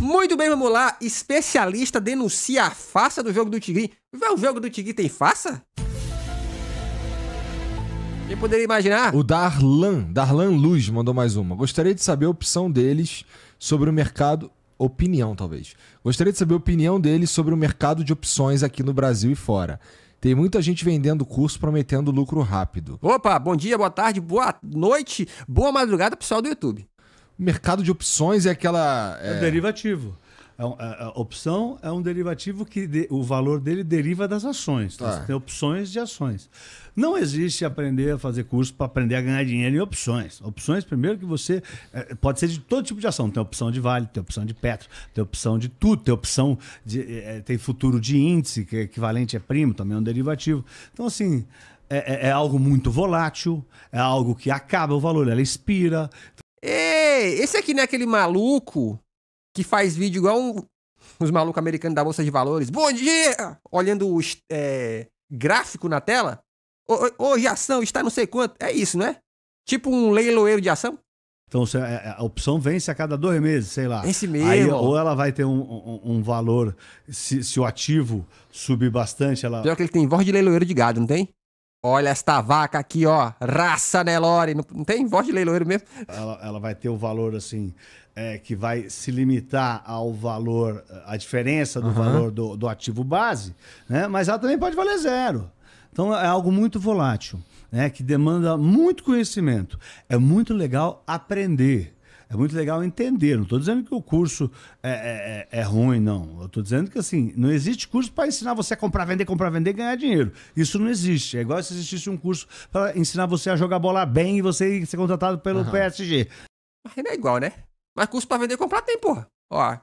Muito bem, vamos lá. Especialista denuncia a farsa do jogo do Tigre. O jogo do Tigre tem farsa? Quem poderia imaginar? O Darlan, Darlan Luz mandou mais uma. Gostaria de saber a opção deles sobre o mercado. Opinião, talvez. Gostaria de saber a opinião deles sobre o mercado de opções aqui no Brasil e fora. Tem muita gente vendendo curso prometendo lucro rápido. Opa, bom dia, boa tarde, boa noite, boa madrugada, pessoal do YouTube mercado de opções é aquela. É, é derivativo. É um, a, é, a, é, opção é um derivativo que de, o valor dele deriva das ações. Então, tá. Você tem opções de ações. Não existe aprender a fazer curso para aprender a ganhar dinheiro em opções. Opções, primeiro, que você. É, pode ser de todo tipo de ação. Tem opção de vale, tem opção de petro, tem opção de tudo, tem opção de. É, é tem futuro de índice, que é equivalente a primo, também é um derivativo. Então, assim. É, é, algo muito volátil, é algo que acaba o valor, ela expira. Ei, é, esse aqui não é aquele maluco que faz vídeo igual um, os malucos americanos da Bolsa de Valores. Bom dia! Olhando o é, gráfico na tela. Hoje a ação está não sei quanto. É isso, não é? Tipo um leiloeiro de ação. Então é, é, a opção vence a cada dois meses, sei lá. Esse mesmo. Aí, ou ela vai ter um, um, um valor, se, se, o ativo subir bastante, ela. Pior que ele tem voz de leiloeiro de gado, não tem? Olha esta vaca aqui, ó. Raça Nelore. Não, não tem voz de leiloeiro mesmo? Ela, ela vai ter o valor, assim, é, que vai se limitar ao valor, a diferença do uhum. valor do, do, ativo base, né? Mas ela também pode valer zero. Então é algo muito volátil, né? Que demanda muito conhecimento. É muito legal aprender é muito legal entender. Não estou dizendo que o curso é, é, é, é ruim, não. Eu estou dizendo que assim, não existe curso para ensinar você a comprar, vender, comprar, vender e ganhar dinheiro. Isso não existe. É igual se existisse um curso para ensinar você a jogar bola bem e você ser contratado pelo uhum. PSG. Mas não é igual, né? Mas curso para vender e comprar tem, porra. Ó,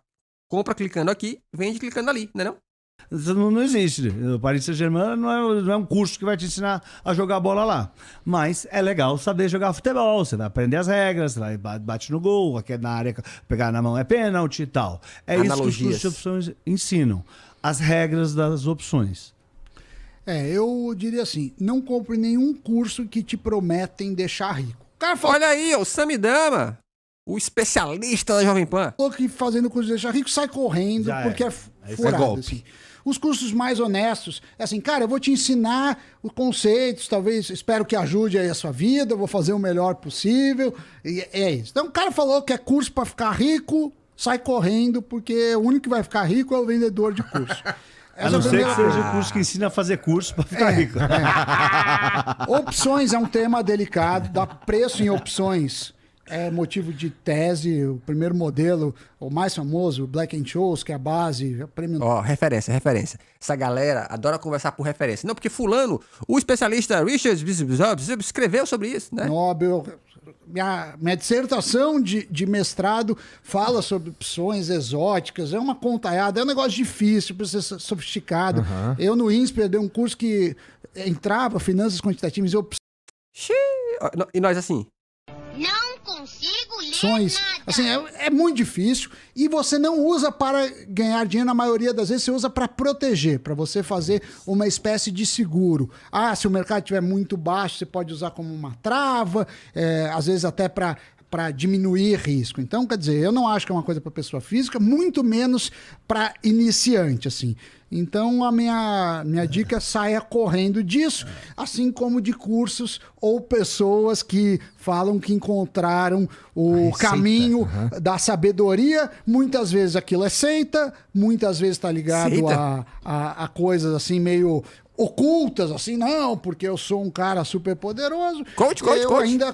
compra clicando aqui, vende clicando ali, né não é não? Não, não, existe. O Paris Saint-Germain não, é, não é, um curso que vai te ensinar a jogar bola lá. Mas é legal saber jogar futebol. Você vai aprender as regras, você vai bate no gol, aqui é na área, pegar na mão é pênalti e tal. É Analogias. isso que os cursos de opções ensinam. As regras das opções. É, eu diria assim: não compre nenhum curso que te prometem deixar rico. Cara, Olha aí, o Samidama o especialista da Jovem Pan. Falou que fazendo curso de deixar rico sai correndo Já porque é, é, é furado. É assim. Os cursos mais honestos, é assim, cara, eu vou te ensinar os conceitos, talvez, espero que ajude aí a sua vida, eu vou fazer o melhor possível, e é, é isso. Então o cara falou que é curso para ficar rico, sai correndo, porque o único que vai ficar rico é o vendedor de curso. Essa a não é ser que seja o curso que ensina a fazer curso para ficar é, rico. É. Opções é um tema delicado, dá preço em opções é motivo de tese, o primeiro modelo, o mais famoso, o Black and Shows, que é a base, é prêmio. Ó, oh, referência, referência. Essa galera adora conversar por referência. Não, porque fulano, o especialista Richard escreveu sobre isso, né? Nobel. Minha, minha dissertação de, de mestrado fala sobre opções exóticas, é uma contaiada, é um negócio difícil, precisa ser sofisticado. Uhum. Eu no INSPER dei um curso que entrava finanças quantitativas e opções. E nós assim, consigo ler Sons. nada. Assim, é, é, muito difícil e você não usa para ganhar dinheiro, na maioria das vezes você usa para proteger, para você fazer uma espécie de seguro. Ah, se o mercado estiver muito baixo, você pode usar como uma trava, é, às vezes até para para diminuir risco. Então, quer dizer, eu não acho que é uma coisa para pessoa física, muito menos para iniciante, assim. Então, a minha, minha é. dica é saia correndo disso, é. assim como de cursos ou pessoas que falam que encontraram o caminho uhum. da sabedoria. Muitas vezes aquilo é seita, muitas vezes está ligado a, a, a coisas assim meio ocultas, assim, não, porque eu sou um cara super poderoso. Coach, coach, eu coach. ainda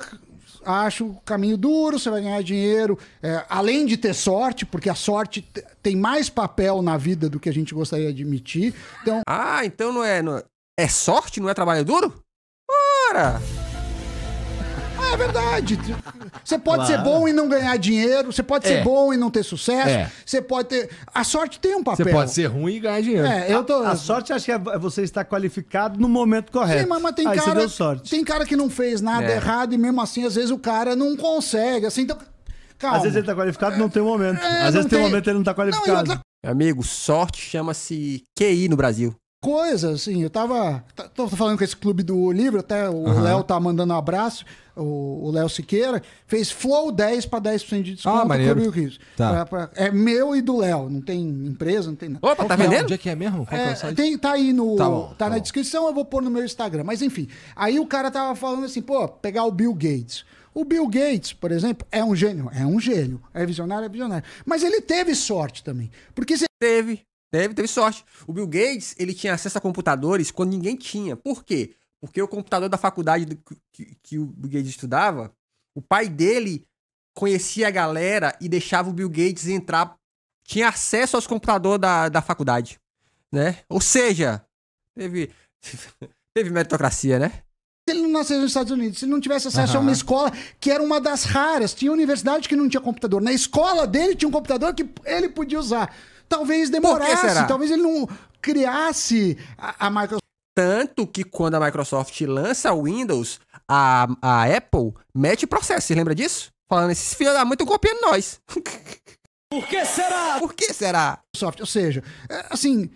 acho o caminho duro, você vai ganhar dinheiro, é, além de ter sorte, porque a sorte tem mais papel na vida do que a gente gostaria de admitir. Então... Ah, então não é. Não... É, é sorte, não é trabalho duro? Ora! É verdade. Você pode claro. ser bom e não ganhar dinheiro, você pode é. ser bom e não ter sucesso, é. você pode ter. A sorte tem um papel. Você pode ser ruim e ganhar dinheiro. É, eu tô... a, a sorte acho que é, é você estar qualificado no momento correto. Sim, mas, tem Aí cara. Tem cara que não fez nada é. errado e mesmo assim, às vezes, o cara não consegue. Assim, então. Calma. Às vezes ele tá qualificado não tem o momento. É, às vezes tem um momento ele não tá qualificado. Não, outra... Amigo, sorte chama-se QI no Brasil coisa, assim, eu tava. Tá, tô falando com esse clube do livro, até o uhum. Léo tá mandando um abraço, o Léo Siqueira, fez Flow 10 para 10% de desconto ah, maneiro. Clube Rio tá. pra, pra, é meu e do Léo, não tem empresa, não tem nada. Opa, tá é? vendendo? Onde é que é mesmo? É, é tem, tá aí no. Tá, bom, tá, tá na bom. descrição, eu vou pôr no meu Instagram. Mas enfim, aí o cara tava falando assim, pô, pegar o Bill Gates. O Bill Gates, por exemplo, é um gênio, é um gênio, é visionário, é visionário. Mas ele teve sorte também. Porque se... teve Teve, teve sorte. O Bill Gates, ele tinha acesso a computadores quando ninguém tinha. Por quê? Porque o computador da faculdade do, que, que o Bill Gates estudava, o pai dele conhecia a galera e deixava o Bill Gates entrar, tinha acesso aos computadores da, da faculdade, né? Ou seja, teve, teve meritocracia, né? Se ele não nascesse nos Estados Unidos, se ele não tivesse acesso uhum. a uma escola que era uma das raras, tinha universidade que não tinha computador. Na escola dele tinha um computador que ele podia usar talvez demorasse, talvez ele não criasse a, a Microsoft. Tanto que quando a Microsoft lança o Windows, a, a Apple mete processo, você lembra disso? Falando, esses filhos da muito estão copiando nós. Por que será? Por que será? Soft, ou seja, é, assim,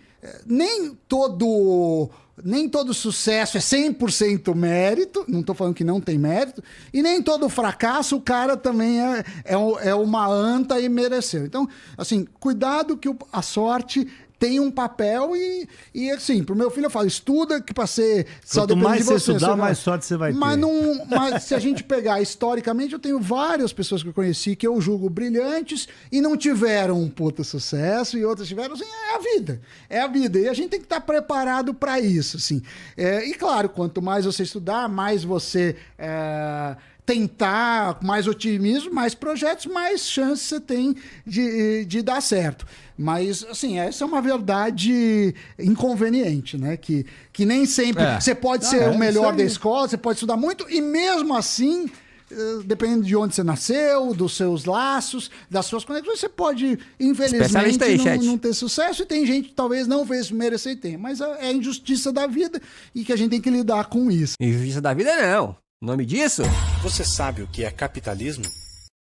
nem todo nem todo sucesso é 100% mérito, não estou falando que não tem mérito, e nem todo fracasso o cara também é, é, é uma anta e mereceu. Então, assim, cuidado que a sorte tem um papel e, e assim, pro meu filho eu falo, estuda que pra ser... Só Quanto mais de você, você estudar, você mais sorte você vai mas ter. Não, mas se a gente pegar historicamente, eu tenho várias pessoas que eu conheci que eu julgo brilhantes e não tiveram um puta sucesso e outras tiveram, assim, é a vida. É a vida. E a gente tem que estar tá preparado para isso, assim. É, e claro, quanto mais você estudar, mais você... É, tentar mais otimismo, mais projetos, mais chances você tem de, de dar certo. Mas, assim, essa é uma verdade inconveniente, né? Que, que nem sempre. É. Você pode ah, ser é, o melhor da escola, você pode estudar muito, e mesmo assim eh, dependendo de onde você nasceu, dos seus laços, das suas conexões, você pode, infelizmente, aí, não, não, ter sucesso. E tem gente que talvez não fez merecer e tem. Mas é a é injustiça da vida e que a gente tem que lidar com isso. Injustiça da vida não. O nome disso? Você sabe o que é capitalismo?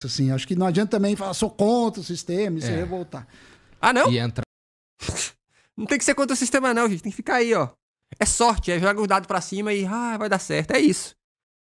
Assim, acho que não adianta também falar sou contra o sistema e é. se revoltar. Ah, não? E entra. não tem que ser contra o sistema, não, gente. Tem que ficar aí, ó. É sorte, é jogar o dado pra cima e ah, vai dar certo. É isso.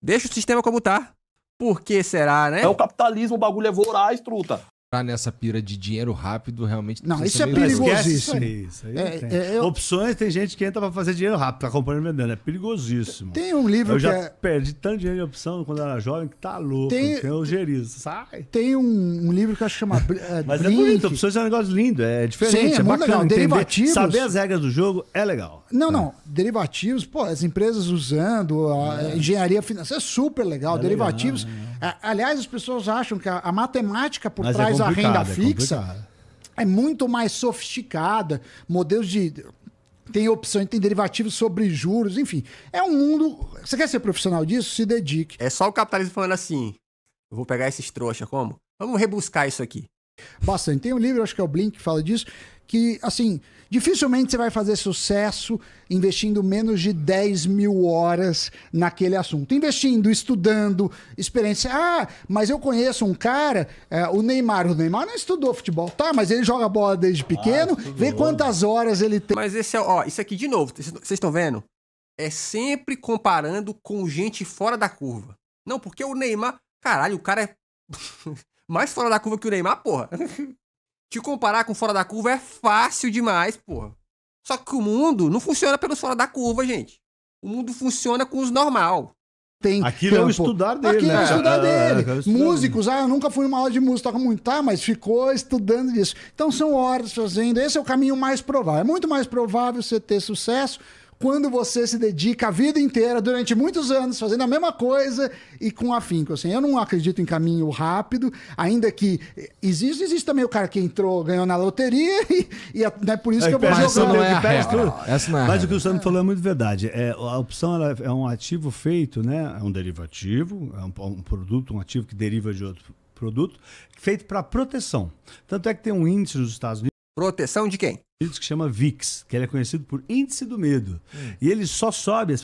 Deixa o sistema como tá. Por que será, né? É o capitalismo, o bagulho é voraz, truta entrar nessa pira de dinheiro rápido realmente não isso é perigosíssimo isso aí, é, tem. É, é, eu... opções tem gente que entra para fazer dinheiro rápido tá comprando e vendendo é perigosíssimo tem um livro eu que já é... perdi tanto dinheiro em opção quando era jovem que tá louco tem, tem um gerizo sai tem um, um, livro que eu acho que chama é, mas Blink. é bonito opções é um negócio lindo é diferente Sim, é, é bacana legal. Entender, derivativos saber as regras do jogo é legal não é. não derivativos pô as empresas usando a engenharia financeira é super legal derivativos legal, né? É, aliás, as pessoas acham que a, matemática por Mas é trás é da renda fixa é, é muito mais sofisticada, modelos de tem opção, tem derivativos sobre juros, enfim. É um mundo. Você quer ser profissional disso? Se dedique. É só o capitalismo falando assim: eu vou pegar esses trouxas, como? Vamos rebuscar isso aqui. Bastante. Tem um livro, acho que é o Blink, que fala disso, que, assim, Dificilmente você vai fazer sucesso investindo menos de 10 mil horas naquele assunto. Investindo, estudando, experiência. Ah, mas eu conheço um cara, é, o Neymar. O Neymar não estudou futebol, tá? Mas ele joga bola desde ah, pequeno, ah, vê quantas horas ele tem. Mas esse é, ó, isso aqui de novo, vocês estão vendo? É sempre comparando com gente fora da curva. Não, porque o Neymar. Caralho, o cara é mais fora da curva que o Neymar, porra. Te comparar com fora da curva é fácil demais, porra. Só que o mundo não funciona pelos fora da curva, gente. O mundo funciona com os normal. Tem Aquilo é o estudar dele, Aquilo é né? É, é, é o estudar dele. estudar Músicos, dele. ah, eu nunca fui numa aula de música muito, tá? Mas ficou estudando isso. Então são horas fazendo. Esse é o caminho mais provável. É muito mais provável você ter sucesso quando você se dedica a vida inteira, durante muitos anos, fazendo a mesma coisa e com afinco. Assim, eu não acredito em caminho rápido, ainda que existe, existe também o cara que entrou, ganhou na loteria e, e é né, por isso é, que eu vou jogar. a é é real, Mas o que o Sandro falou é muito verdade. É, a opção ela é um ativo feito, né? é um derivativo, é um, um produto, um ativo que deriva de outro produto, feito para proteção. Tanto é que tem um índice nos Estados Unidos Proteção de quem? Índice que chama VIX, que ele é conhecido por índice do medo. E ele só sobe.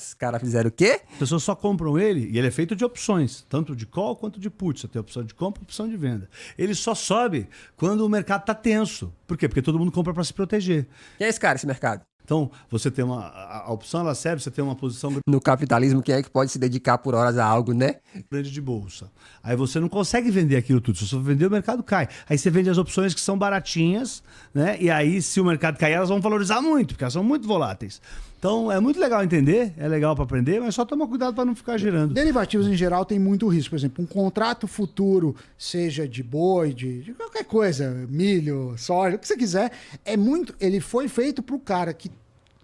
Os caras fizeram o quê? As pessoas só compram ele e ele é feito de opções, tanto de call quanto de put. Você tem opção de compra, opção de venda. Ele só sobe quando o mercado está tenso. Por quê? Porque todo mundo compra para se proteger. Quem é esse cara, esse mercado? Então, você tem uma. A, a opção ela serve, você tem uma posição. No capitalismo, quem é que pode se dedicar por horas a algo, né? Grande de bolsa. Aí você não consegue vender aquilo tudo. Se você vender, o mercado cai. Aí você vende as opções que são baratinhas, né? E aí, se o mercado cair, elas vão valorizar muito, porque elas são muito voláteis. Então, é muito legal entender, é legal para aprender, mas só toma cuidado para não ficar girando. Derivativos, em geral, tem muito risco. Por exemplo, um contrato futuro, seja de boi, de, de qualquer coisa, milho, soja, o que você quiser, é muito. Ele foi feito para o cara que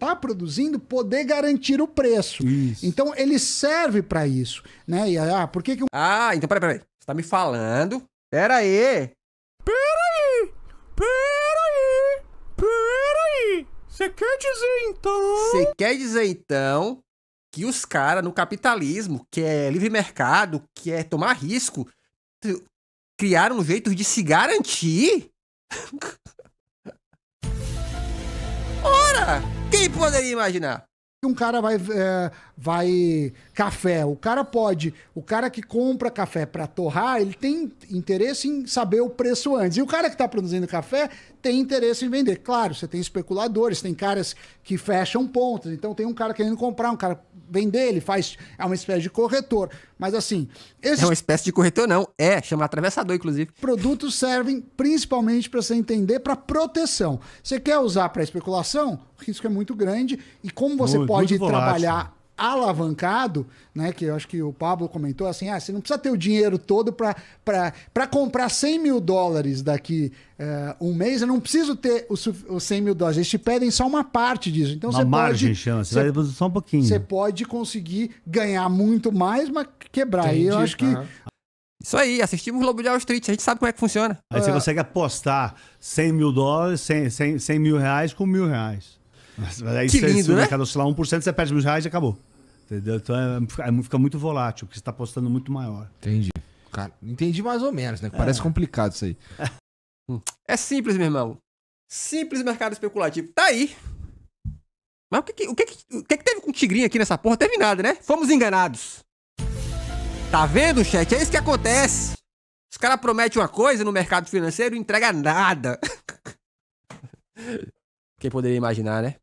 está produzindo poder garantir o preço. Isso. Então ele serve para isso, né? E ah, por que que Ah, então peraí, peraí. Você tá me falando? Peraí. Peraí. Peraí. aí Você quer dizer então? Você quer dizer então que os caras no capitalismo, que é livre mercado, que é tomar risco, criaram um jeito de se garantir? Ora! Quem poderia imaginar? um cara vai é, vai café o cara pode o cara que compra café para torrar ele tem interesse em saber o preço antes e o cara que está produzindo café tem interesse em vender. Claro, você tem especuladores, tem caras que fecham pontas. Então tem um cara querendo comprar, um cara vender, ele faz. É uma espécie de corretor. Mas assim. Esses... É uma espécie de corretor, não. É, chama atravessador, inclusive. Produtos servem principalmente para você entender para proteção. Você quer usar para especulação? O risco é muito grande. E como você muito, pode muito trabalhar alavancado, né? Que eu acho que o Pablo comentou assim: ah, você não precisa ter o dinheiro todo para comprar 100 mil dólares daqui eh, um mês, eu não preciso ter os, os 100 mil dólares, eles te pedem só uma parte disso. Então uma você margem, pode. Chama. Você, vai só um pouquinho. Você pode conseguir ganhar muito mais, mas quebrar. Entendi, e eu acho tá. que. Isso aí, assistimos Globo de Wall Street, a gente sabe como é que funciona. Aí você é... consegue apostar 100 mil dólares, 100, 100, 100 mil reais com mil reais. Mas, mas aí que lindo, se o né? mercado oscilar 1%, você perde mil reais e acabou. Entendeu? Então é, fica é, muito volátil, porque você está apostando muito maior. Entendi. Cara, entendi mais ou menos, né? É. Parece complicado isso aí. É simples, meu irmão. Simples mercado especulativo. Tá aí. Mas o que que, o que, que, o que, que teve com o Tigrinho aqui nessa porra? Teve nada, né? Fomos enganados. Tá vendo, chat? É isso que acontece. Os caras prometem uma coisa no mercado financeiro e entrega nada. Quem poderia imaginar, né?